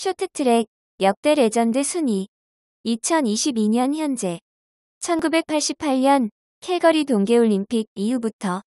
쇼트트랙 역대 레전드 순위 2022년 현재 1988년 캘거리 동계올림픽 이후부터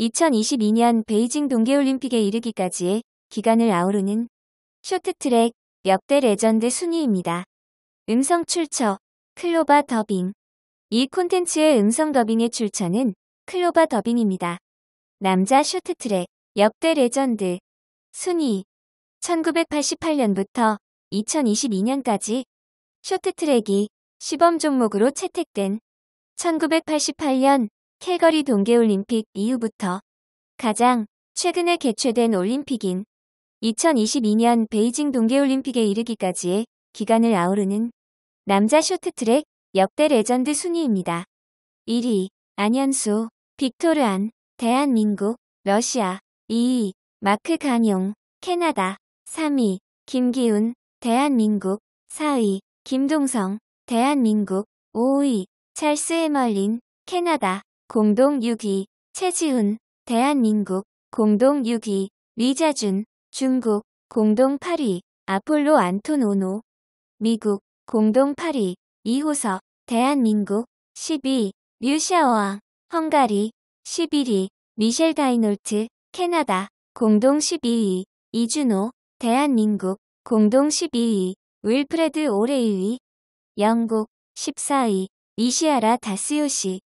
2022년 베이징 동계올림픽에 이르기까지의 기간을 아우르는 쇼트트랙 역대 레전드 순위입니다. 음성 출처 클로바 더빙 이 콘텐츠의 음성 더빙의 출처는 클로바 더빙입니다. 남자 쇼트트랙 역대 레전드 순위 1988년부터 2022년까지 쇼트트랙이 시범 종목으로 채택된 1988년 캘거리 동계올림픽 이후부터 가장 최근에 개최된 올림픽인 2022년 베이징 동계올림픽에 이르기까지의 기간을 아우르는 남자 쇼트트랙 역대 레전드 순위입니다. 1위 안현수, 빅토르안, 대한민국, 러시아 2위 마크 간용, 캐나다 3위 김기훈 대한민국 4위 김동성 대한민국 5위 찰스 에멀린 캐나다 공동 6위 최지훈 대한민국 공동 6위 리자준 중국 공동 8위 아폴로 안토노노 미국 공동 8위 이호석 대한민국 10위 류샤오왕 헝가리 11위 미셸 다이놀트 캐나다 공동 12위 이준호 대한민국 공동 12위 윌프레드 오레일위 영국 14위 이시아라 다스요시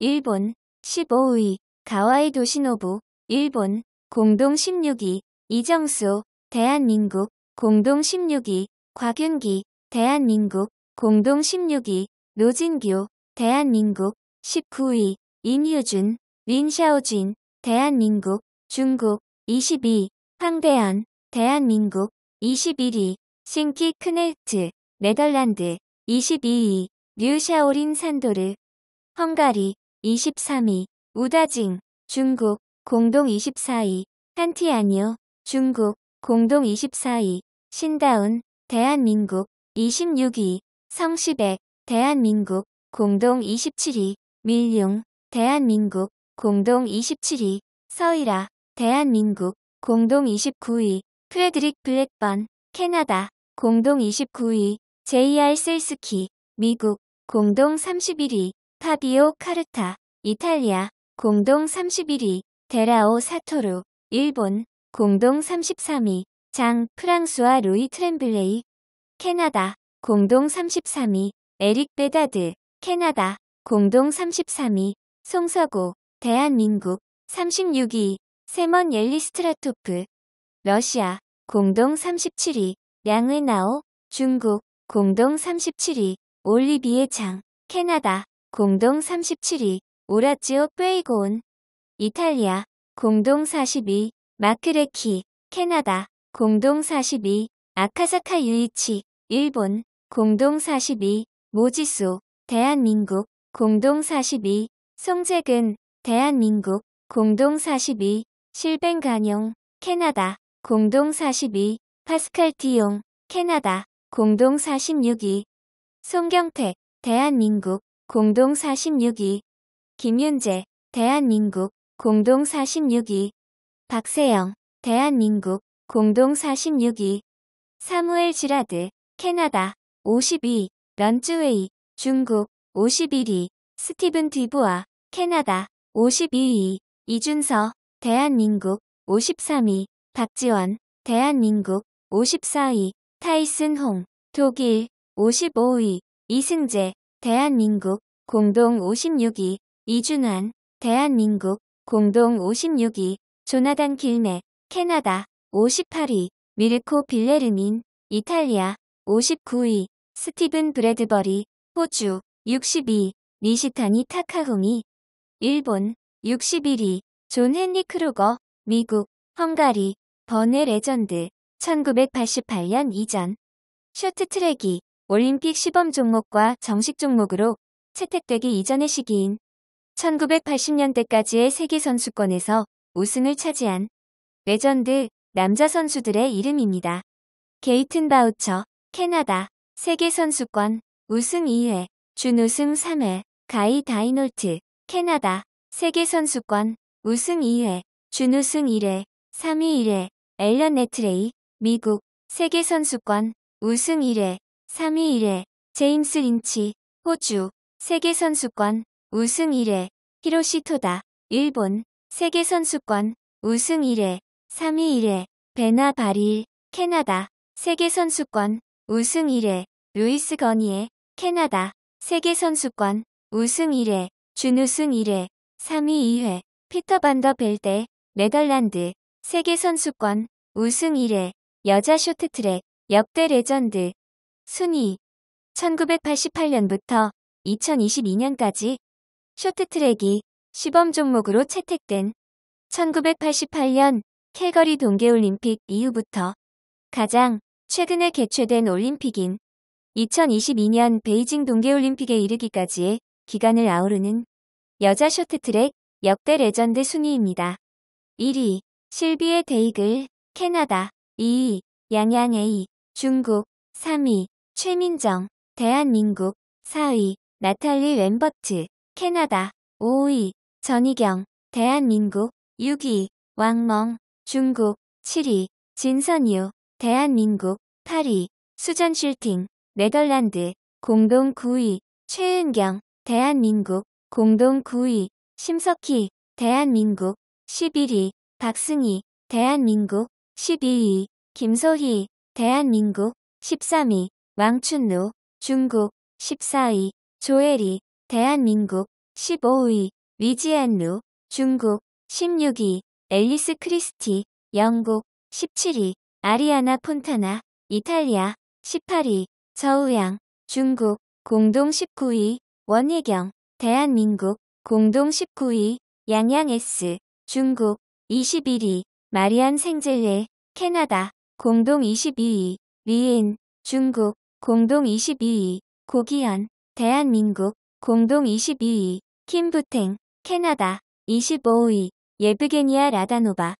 일본 15위 가와이 도시노부 일본 공동 16위 이정수 대한민국 공동 16위 곽윤기 대한민국 공동 16위 노진규 대한민국 19위 임유준 윈샤오진 대한민국 중국 22 황대현 대한민국 21위 싱키 크넬트 네덜란드 22위 류샤오린 산도르 헝가리 23위 우다징 중국 공동 24위 탄티아니 중국 공동 24위 신다운 대한민국 26위 성시백 대한민국 공동 27위 밀룡 대한민국 공동 27위 서이라 대한민국 공동 29위 프레드릭 블랙번, 캐나다, 공동 29위, JR 셀스키, 미국, 공동 31위, 파비오 카르타, 이탈리아, 공동 31위, 데라오 사토루, 일본, 공동 33위, 장 프랑스와 루이 트램블레이, 캐나다, 공동 33위, 에릭 베다드, 캐나다, 공동 33위, 송서고, 대한민국, 36위, 세먼 엘리스트라토프, 러시아 공동 37위 양은아오 중국 공동 37위 올리비에 창 캐나다 공동 37위 오라지오 페이고온 이탈리아 공동 42 마크레키 캐나다 공동 42 아카사카 유이치 일본 공동 42 모지수 대한민국 공동 42 송재근 대한민국 공동 42실뱅 간용 캐나다 공동 42, 파스칼 티용, 캐나다, 공동 46위, 송경택, 대한민국, 공동 46위, 김윤재, 대한민국, 공동 46위, 박세영, 대한민국, 공동 46위, 사무엘 지라드, 캐나다, 52, 런즈웨이, 중국, 51위, 스티븐 디부아, 캐나다, 52위, 이준서, 대한민국, 53위, 박지원, 대한민국 54위, 타이슨 홍, 독일 55위, 이승재, 대한민국 공동 56위, 이준환, 대한민국 공동 56위, 조나단 길네, 캐나다 58위, 르코 빌레르민, 이탈리아 59위, 스티븐 브래드버리, 호주 62, 위 니시타니 타카후미, 일본 61위, 존 헨리 크루거, 미국, 헝가리 번의 레전드 1988년 이전 쇼트트랙이 올림픽 시범 종목과 정식 종목으로 채택되기 이전의 시기인 1980년대까지의 세계 선수권에서 우승을 차지한 레전드 남자 선수들의 이름입니다. 게이튼 바우처 캐나다 세계 선수권 우승 2회 준우승 3회 가이 다이놀트 캐나다 세계 선수권 우승 2회 준우승 1회 3위 1회 앨런 네트레이, 미국, 세계선수권, 우승 1회, 3위 1회, 제임스 린치, 호주, 세계선수권, 우승 1회, 히로시 토다, 일본, 세계선수권, 우승 1회, 3위 1회, 베나 바릴, 캐나다, 세계선수권, 우승 1회, 루이스 거니에 캐나다, 세계선수권, 우승 1회, 준우승 1회, 3위 2회, 피터 반더 벨데, 네덜란드, 세계 선수권, 우승 1회, 여자 쇼트트랙, 역대 레전드, 순위, 1988년부터 2022년까지 쇼트트랙이 시범 종목으로 채택된 1988년 캘거리 동계올림픽 이후부터 가장 최근에 개최된 올림픽인 2022년 베이징 동계올림픽에 이르기까지의 기간을 아우르는 여자 쇼트트랙 역대 레전드 순위입니다. 1위 실비의 데이글, 캐나다. 2위, 양양 A. 중국. 3위, 최민정. 대한민국. 4위, 나탈리 웬버트. 캐나다. 5위, 전희경. 대한민국. 6위, 왕멍. 중국. 7위, 진선유. 대한민국. 8위, 수전 슐팅. 네덜란드. 공동 9위, 최은경. 대한민국. 공동 9위, 심석희. 대한민국. 11위, 박승희, 대한민국 12위, 김소희, 대한민국 13위, 왕춘루, 중국 14위, 조혜리, 대한민국 15위, 위지안루, 중국 16위, 앨리스 크리스티, 영국 17위, 아리아나 폰타나, 이탈리아 18위, 저우양, 중국 공동 19위, 원예경, 대한민국 공동 19위, 양양 S, 중국 21위 마리안 생젤레 캐나다 공동 22위 리인 중국 공동 22위 고기현 대한민국 공동 22위 킴부탱 캐나다 25위 예브게니아 라다노바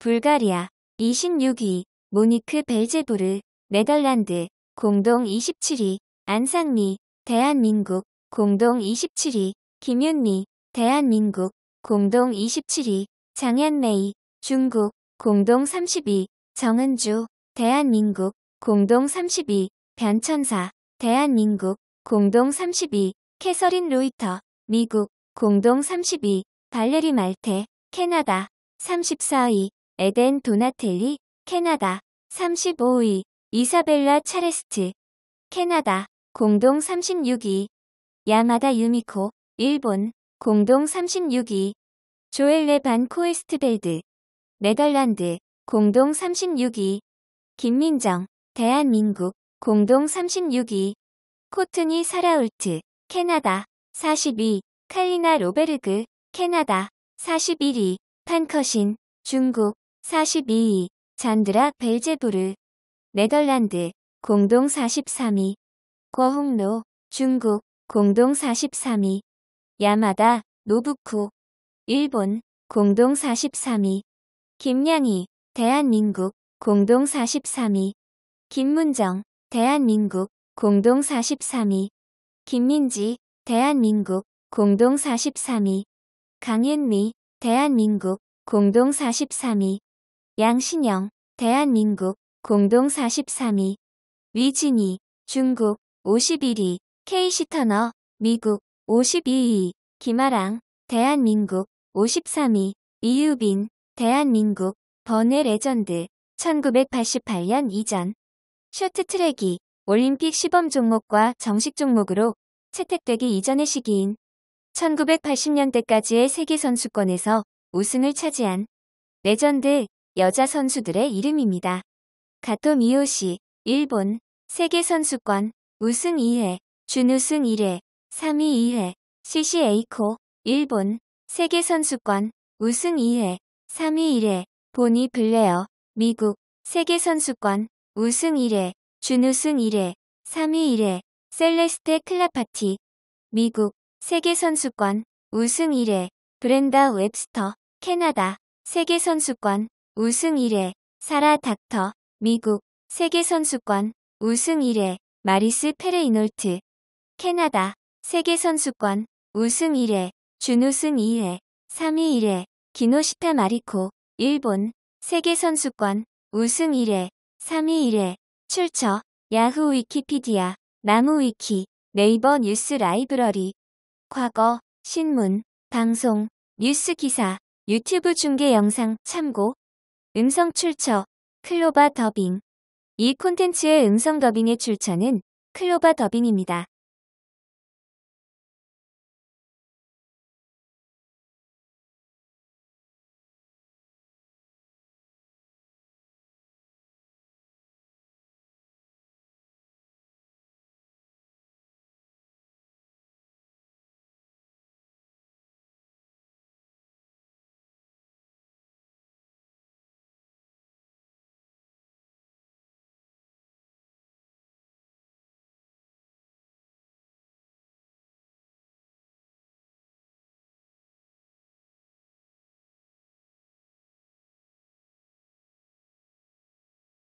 불가리아 26위 모니크 벨제부르 네덜란드 공동 27위 안상미 대한민국 공동 27위 김윤미 대한민국 공동 27위 장현메이, 중국, 공동 32, 정은주, 대한민국, 공동 32, 변천사, 대한민국, 공동 32, 캐서린 로이터, 미국, 공동 32, 발레리 말테, 캐나다, 34위, 에덴 도나텔리, 캐나다, 35위, 이사벨라 차레스트, 캐나다, 공동 36위, 야마다 유미코, 일본, 공동 36위, 조엘레 반 코에스트벨드, 네덜란드, 공동 36위. 김민정, 대한민국, 공동 36위. 코트니 사라울트, 캐나다, 42. 칼리나 로베르그, 캐나다, 41위. 판커신, 중국, 42위. 잔드라 벨제부르, 네덜란드, 공동 43위. 고홍로 중국, 공동 43위. 야마다, 노부쿠, 일본 공동 43위 김양희 대한민국 공동 43위 김문정 대한민국 공동 43위 김민지 대한민국 공동 43위 강윤미 대한민국 공동 43위 양신영 대한민국 공동 43위 위진이 중국 51위 케이시터너 미국 52위 김아랑 대한민국 53위 이유빈 대한민국 번외 레전드 1988년 이전 쇼트트랙이 올림픽 시범 종목과 정식 종목으로 채택되기 이전의 시기인 1980년대까지의 세계선수권에서 우승을 차지한 레전드 여자 선수들의 이름입니다. 가토 미오시 일본 세계선수권 우승 2회 준우승 1회 3위 2회 CC 에이코 일본 세계 선수권 우승 2회, 3위 1회, 보니 블레어, 미국, 세계 선수권 우승 1회, 준우승 1회, 3위 1회, 셀레스테 클라파티, 미국, 세계 선수권 우승 1회, 브렌다 웹스터, 캐나다, 세계 선수권 우승 1회, 사라 닥터, 미국, 세계 선수권 우승 1회, 마리스 페레이놀트, 캐나다, 세계 선수권 우승 1회, 준우승 2회, 3위 1회, 기노시타 마리코, 일본, 세계선수권, 우승 1회, 3위 1회, 출처, 야후 위키피디아, 나무 위키, 네이버 뉴스 라이브러리, 과거, 신문, 방송, 뉴스 기사, 유튜브 중계 영상 참고, 음성 출처, 클로바 더빙. 이 콘텐츠의 음성 더빙의 출처는 클로바 더빙입니다.